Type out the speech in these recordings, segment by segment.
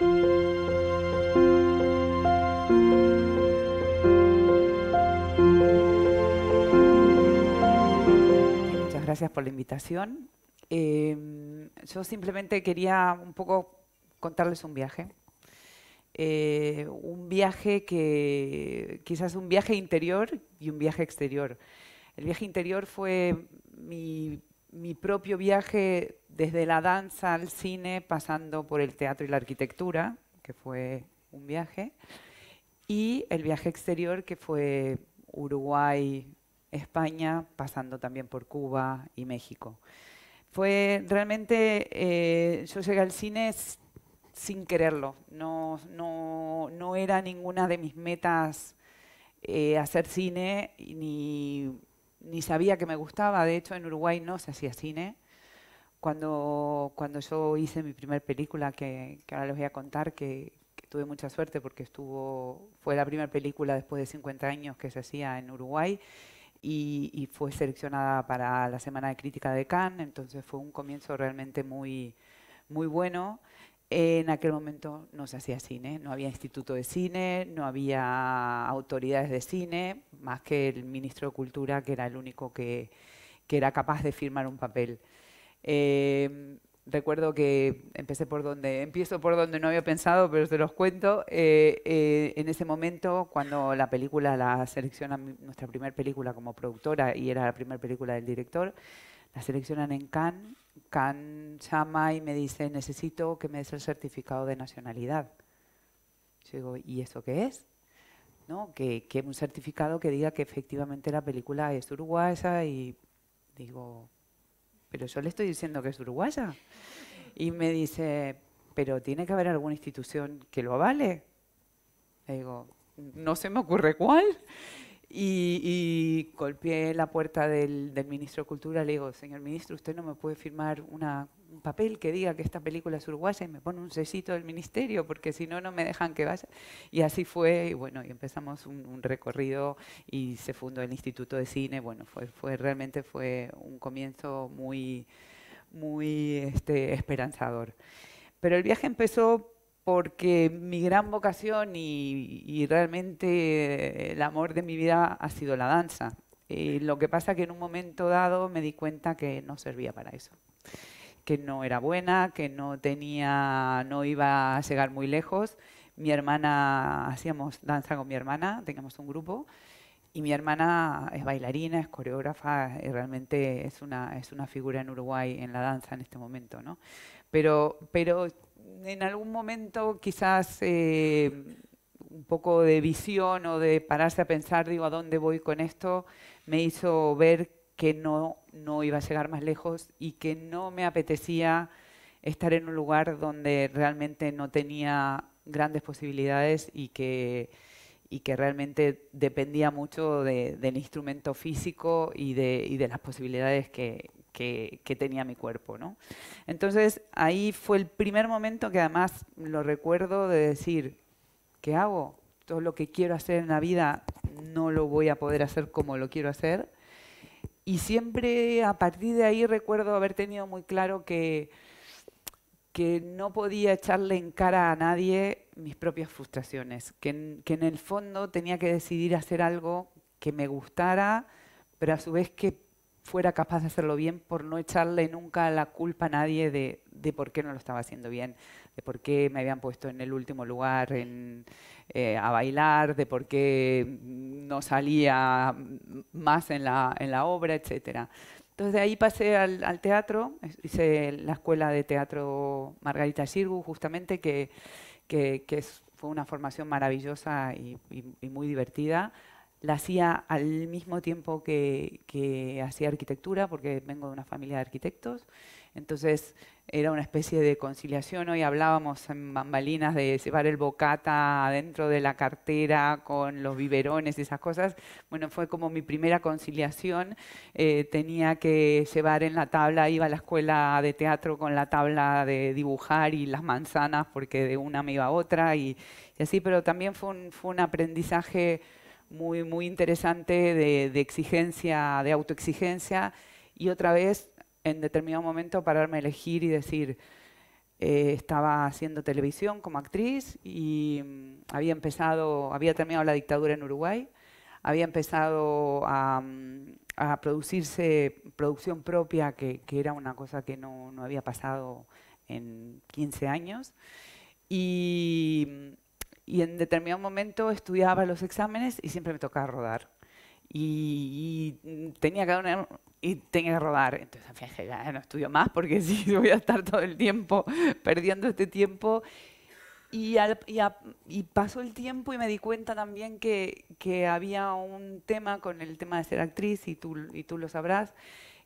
Muchas gracias por la invitación. Em, yo simplemente quería un poco contarles un viaje. Eh, un viaje que quizás un viaje interior y un viaje exterior. El viaje interior fue mi mi propio viaje desde la danza al cine, pasando por el teatro y la arquitectura, que fue un viaje, y el viaje exterior, que fue Uruguay, España, pasando también por Cuba y México. Fue realmente, eh, yo llegué al cine sin quererlo, no, no, era ninguna de mis metas eh, hacer cine ni ni sabía que me gustaba. De hecho, en Uruguay no se hacía cine. Cuando, cuando yo hice mi primera película, que, ahora les voy a contar, que, tuve mucha suerte porque estuvo, fue la primera película después de 50 años que se hacía en Uruguay y, y, fue seleccionada para la Semana de Crítica de Cannes, entonces fue un comienzo realmente muy, muy bueno. En aquel momento no se hacía cine, no había instituto de cine, no había autoridades de cine, más que el ministro de Cultura, que era el único que, era capaz de firmar un papel. Eh, recuerdo que empecé por donde, empiezo por donde no había pensado, pero se los cuento. Eh, eh, en ese momento, cuando la película la selecciona nuestra primera película como productora y era la primera película del director, la seleccionan en Cannes, Cannes llama y me dice, necesito que me des el certificado de nacionalidad. Yo digo, ¿y eso qué es? ¿No? Que, que un certificado que diga que efectivamente la película es uruguaya y digo, pero yo le estoy diciendo que es uruguaya. Y me dice, pero tiene que haber alguna institución que lo avale. Le digo, no se me ocurre cuál. Y, golpeé la puerta del, ministro de Cultura, le digo, señor ministro, usted no me puede firmar un papel que diga que esta película es uruguaya y me pone un sesito del ministerio, porque si no, no me dejan que vaya. Y así fue, y bueno, y empezamos un, recorrido y se fundó el Instituto de Cine. Bueno, fue, realmente fue un comienzo muy, muy este, esperanzador. Pero el viaje empezó porque mi gran vocación y, realmente el amor de mi vida ha sido la danza. Eh, lo que pasa es que en un momento dado me di cuenta que no servía para eso, que no era buena, que no tenía, no iba a llegar muy lejos. Mi hermana, hacíamos danza con mi hermana, teníamos un grupo, y mi hermana es bailarina, es coreógrafa, y realmente es una, es una figura en Uruguay en la danza en este momento, ¿no? Pero, pero en algún momento quizás eh, un poco de visión o de pararse a pensar, digo, ¿a dónde voy con esto? Me hizo ver que no, no iba a llegar más lejos y que no me apetecía estar en un lugar donde realmente no tenía grandes posibilidades y que y que realmente dependía mucho del instrumento físico y de, las posibilidades que, tenía mi cuerpo. ¿no? Entonces ahí fue el primer momento que además lo recuerdo de decir, ¿qué hago? Todo lo que quiero hacer en la vida no lo voy a poder hacer como lo quiero hacer. Y siempre a partir de ahí recuerdo haber tenido muy claro que que no podía echarle en cara a nadie mis propias frustraciones, que en, el fondo tenía que decidir hacer algo que me gustara, pero a su vez que fuera capaz de hacerlo bien por no echarle nunca la culpa a nadie de, por qué no lo estaba haciendo bien, de por qué me habían puesto en el último lugar eh, a bailar, de por qué no salía más en la, en la obra, etcétera. Entonces de ahí pasé al, teatro, hice la escuela de teatro Margarita Sirgu, justamente, que, fue una formación maravillosa y muy divertida la hacía al mismo tiempo que, hacía arquitectura, porque vengo de una familia de arquitectos. Entonces era una especie de conciliación. Hoy hablábamos en bambalinas de llevar el bocata dentro de la cartera con los biberones y esas cosas. Bueno, fue como mi primera conciliación. Eh, tenía que llevar en la tabla, iba a la escuela de teatro con la tabla de dibujar y las manzanas, porque de una me iba a otra y, así, pero también fue fue un aprendizaje muy, muy interesante de, exigencia, de autoexigencia, y otra vez, en determinado momento, pararme a elegir y decir, eh, estaba haciendo televisión como actriz y mm, había empezado, había terminado la dictadura en Uruguay, había empezado mm, a, producirse producción propia, que, que, era una cosa que no, no había pasado en 15 años. Y y en determinado momento estudiaba los exámenes y siempre me tocaba rodar. Y, tenía que y tenía que rodar. Entonces, en fin, ya no estudio más porque si sí, voy a estar todo el tiempo perdiendo este tiempo. Y, y, pasó el tiempo y me di cuenta también que, había un tema con el tema de ser actriz, y tú, y tú lo sabrás,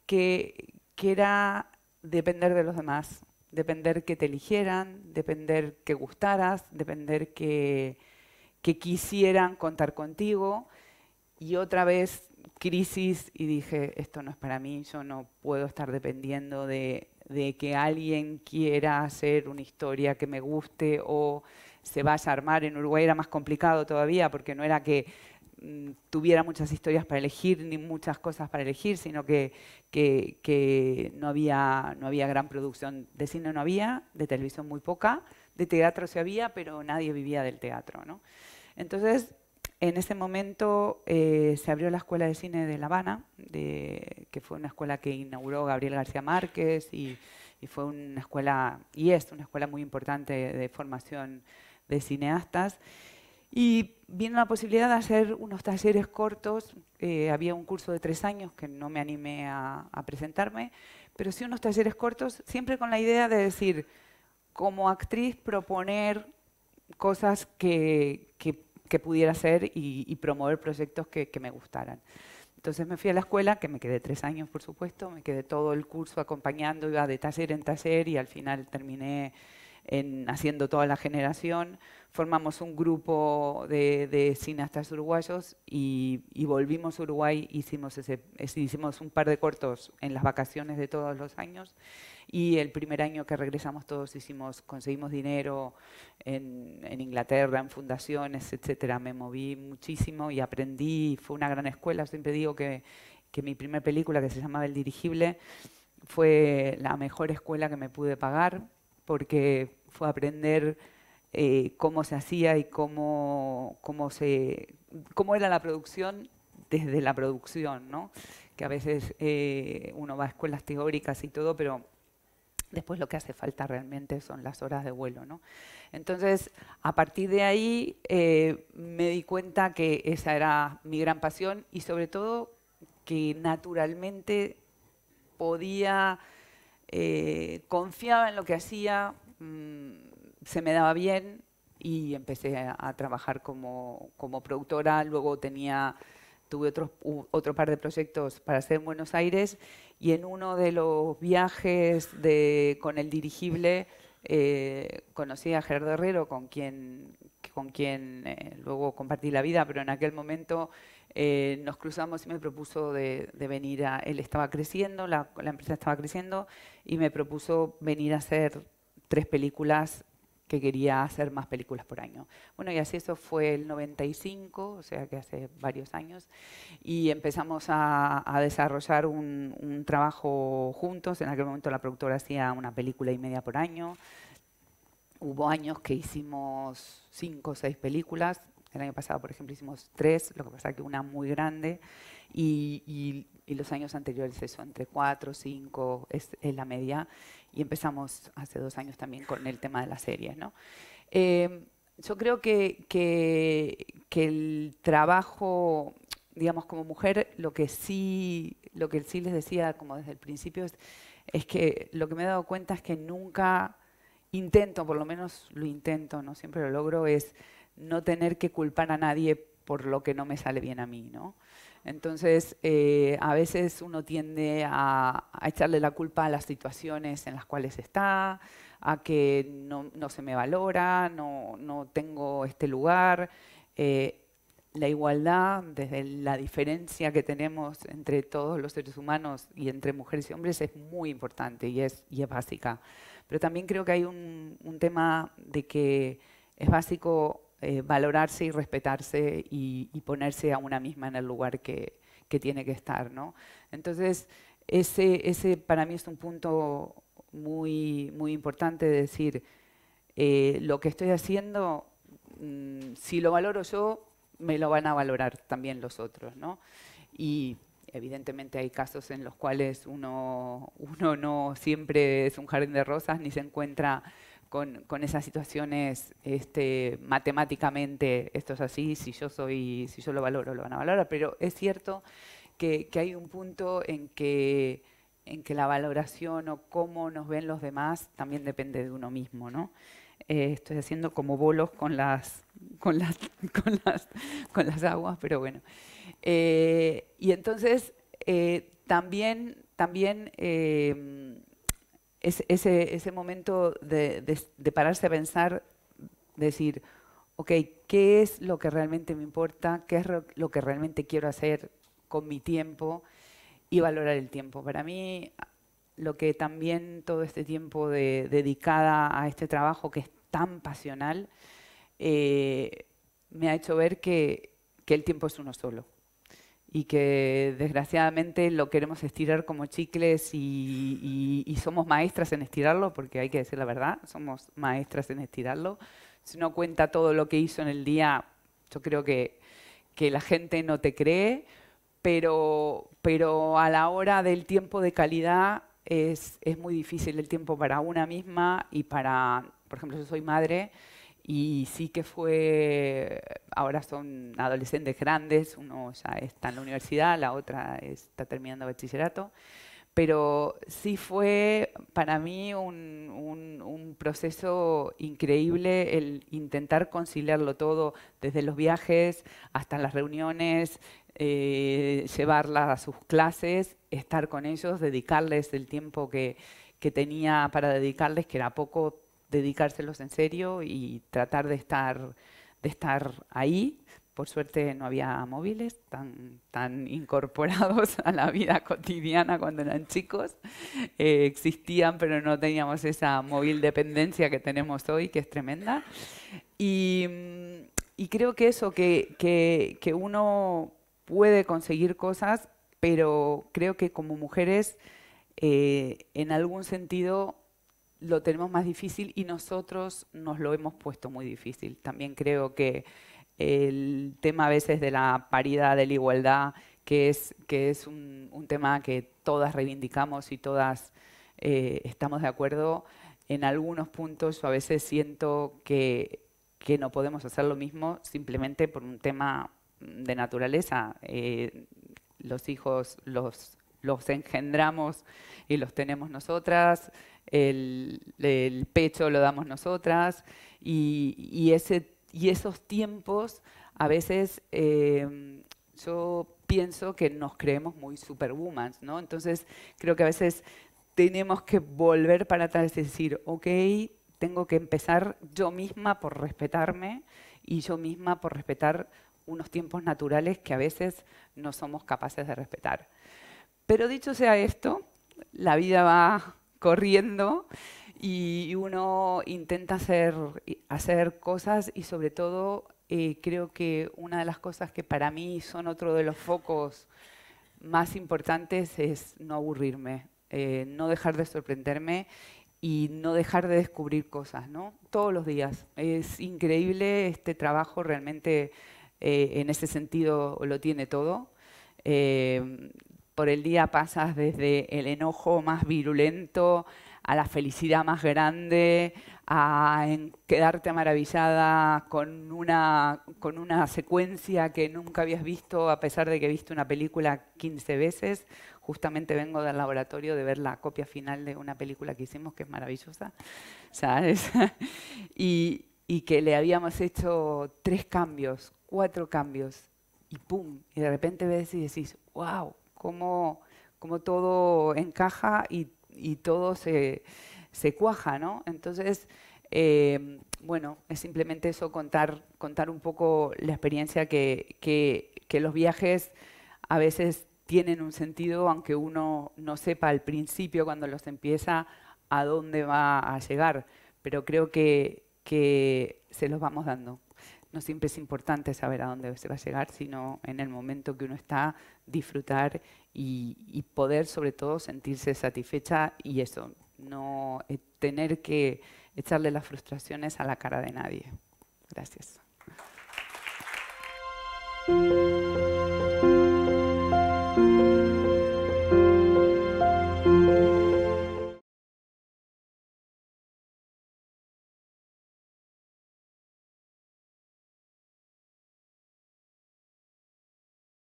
que, que era depender de los demás depender que te eligieran, depender que gustaras, depender que, quisieran contar contigo. Y otra vez crisis y dije, esto no es para mí, yo no puedo estar dependiendo de, de, que alguien quiera hacer una historia que me guste o se vaya a armar. En Uruguay era más complicado todavía porque no era que Mm, tuviera muchas historias para elegir ni muchas cosas para elegir, sino que, que, no, había, no había gran producción. De cine no había, de televisión muy poca, de teatro se había, pero nadie vivía del teatro. ¿no? Entonces, en ese momento eh, se abrió la Escuela de Cine de La Habana, de, que fue una escuela que inauguró Gabriel García Márquez y, y fue una escuela, y es una escuela muy importante de formación de cineastas. Y vino la posibilidad de hacer unos talleres cortos. Eh, había un curso de tres años que no me animé a, presentarme, pero sí unos talleres cortos, siempre con la idea de decir, como actriz, proponer cosas que, que, pudiera hacer y, promover proyectos que, que, me gustaran. Entonces me fui a la escuela, que me quedé tres años, por supuesto, me quedé todo el curso acompañando, iba de taller en taller y al final terminé haciendo toda la generación. Formamos un grupo de, cineastas uruguayos y, volvimos a Uruguay, hicimos, ese, hicimos un par de cortos en las vacaciones de todos los años y el primer año que regresamos todos hicimos, conseguimos dinero en, en Inglaterra, en fundaciones, etcétera. Me moví muchísimo y aprendí, fue una gran escuela, siempre digo que, que mi primera película que se llamaba El Dirigible fue la mejor escuela que me pude pagar porque fue aprender eh, cómo se hacía y cómo, cómo, se, cómo era la producción desde la producción, que a veces eh, uno va a escuelas teóricas y todo, pero después lo que hace falta realmente son las horas de vuelo. Entonces, a partir de ahí eh, me di cuenta que esa era mi gran pasión y sobre todo que naturalmente podía, confiaba en lo que hacía, Mm, se me daba bien y empecé a, trabajar como, como, productora. Luego tenía, tuve otro, otro par de proyectos para hacer en Buenos Aires y en uno de los viajes de, con el dirigible eh, conocí a Gerardo Herrero, con quien, con quien eh, luego compartí la vida, pero en aquel momento eh, nos cruzamos y me propuso de, de venir a... Él estaba creciendo, la, la, empresa estaba creciendo, y me propuso venir a hacer tres películas que quería hacer más películas por año. Bueno, y así eso fue el 95, o sea que hace varios años, y empezamos a, desarrollar un, trabajo juntos. En aquel momento la productora hacía una película y media por año. Hubo años que hicimos cinco o seis películas. El año pasado, por ejemplo, hicimos tres, lo que pasa que una muy grande. Y, y y los años anteriores eso, entre 4 5 es, la media. Y empezamos hace dos años también con el tema de las series, ¿no? Em, yo creo que, que, el trabajo, digamos, como mujer, lo que sí, lo que sí les decía como desde el principio es, es que lo que me he dado cuenta es que nunca intento, por lo menos lo intento, no siempre lo logro, es no tener que culpar a nadie por lo que no me sale bien a mí, ¿no? Entonces, eh, a veces uno tiende a, echarle la culpa a las situaciones en las cuales está, a que no, se me valora, no, tengo este lugar. Eh, la igualdad, desde la diferencia que tenemos entre todos los seres humanos y entre mujeres y hombres es muy importante y es, básica. Pero también creo que hay un tema de que es básico eh, valorarse y respetarse y, ponerse a una misma en el lugar que, tiene que estar. ¿no? Entonces, ese, para mí es un punto muy, muy importante de decir, eh, lo que estoy haciendo, mm, si lo valoro yo, me lo van a valorar también los otros. ¿no? Y evidentemente hay casos en los cuales uno, uno no siempre es un jardín de rosas ni se encuentra con, con, esas situaciones este, matemáticamente, esto es así, si yo, soy, si yo lo valoro, lo van a valorar, pero es cierto que, hay un punto en que, en que la valoración o cómo nos ven los demás también depende de uno mismo, ¿no? Eh, estoy haciendo como bolos con las, con las, con las, con las aguas, pero bueno. Eh, y entonces eh, también, también ese, momento de, pararse a pensar, decir, ok, ¿qué es lo que realmente me importa? ¿Qué es lo que realmente quiero hacer con mi tiempo? Y valorar el tiempo. Para mí, lo que también todo este tiempo dedicada a este trabajo que es tan pasional, eh, me ha hecho ver que el tiempo es uno solo y que desgraciadamente lo queremos estirar como chicles y, somos maestras en estirarlo, porque hay que decir la verdad, somos maestras en estirarlo. Si uno cuenta todo lo que hizo en el día, yo creo que, que la gente no te cree, pero, pero a la hora del tiempo de calidad es, es muy difícil el tiempo para una misma y para, por ejemplo, yo soy madre y sí que fue, ahora son adolescentes grandes, uno ya está en la universidad, la otra está terminando bachillerato, pero sí fue para mí un, proceso increíble el intentar conciliarlo todo, desde los viajes hasta las reuniones, eh, llevarlas a sus clases, estar con ellos, dedicarles el tiempo que, que tenía para dedicarles, que era poco dedicárselos en serio y tratar de estar, de estar ahí. Por suerte no había móviles tan, tan incorporados a la vida cotidiana cuando eran chicos. Eh, existían, pero no teníamos esa móvil dependencia que tenemos hoy, que es tremenda. Y, creo que eso, que, que, uno puede conseguir cosas, pero creo que como mujeres, eh, en algún sentido, lo tenemos más difícil y nosotros nos lo hemos puesto muy difícil. También creo que el tema a veces de la paridad, de la igualdad, que es, que es un, tema que todas reivindicamos y todas eh, estamos de acuerdo, en algunos puntos yo a veces siento que, que, no podemos hacer lo mismo simplemente por un tema de naturaleza. Eh, los hijos, los los engendramos y los tenemos nosotras, el, pecho lo damos nosotras, y, esos tiempos a veces em, yo pienso que nos creemos muy superwoman, ¿no? Entonces creo que a veces tenemos que volver para atrás y decir, ok, tengo que empezar yo misma por respetarme y yo misma por respetar unos tiempos naturales que a veces no somos capaces de respetar. Pero dicho sea esto, la vida va corriendo y uno intenta hacer, hacer cosas y sobre todo eh, creo que una de las cosas que para mí son otro de los focos más importantes es no aburrirme, eh, no dejar de sorprenderme y no dejar de descubrir cosas, ¿no? Todos los días. Es increíble este trabajo, realmente eh, en ese sentido lo tiene todo por el día pasas desde el enojo más virulento a la felicidad más grande, a quedarte maravillada con una, con una secuencia que nunca habías visto, a pesar de que he visto una película 15 veces. Justamente vengo del laboratorio de ver la copia final de una película que hicimos, que es maravillosa, ¿sabes? y, que le habíamos hecho tres cambios, cuatro cambios, y ¡pum! Y de repente ves y decís, wow, cómo, todo encaja y, y todo se, se, cuaja, ¿no? Entonces, eh, bueno, es simplemente eso, contar, contar un poco la experiencia que, los viajes a veces tienen un sentido, aunque uno no sepa al principio cuando los empieza a dónde va a llegar, pero creo que se los vamos dando no siempre es importante saber a dónde se va a llegar, sino en el momento que uno está, disfrutar y, poder sobre todo sentirse satisfecha y eso, no eh, tener que echarle las frustraciones a la cara de nadie. Gracias.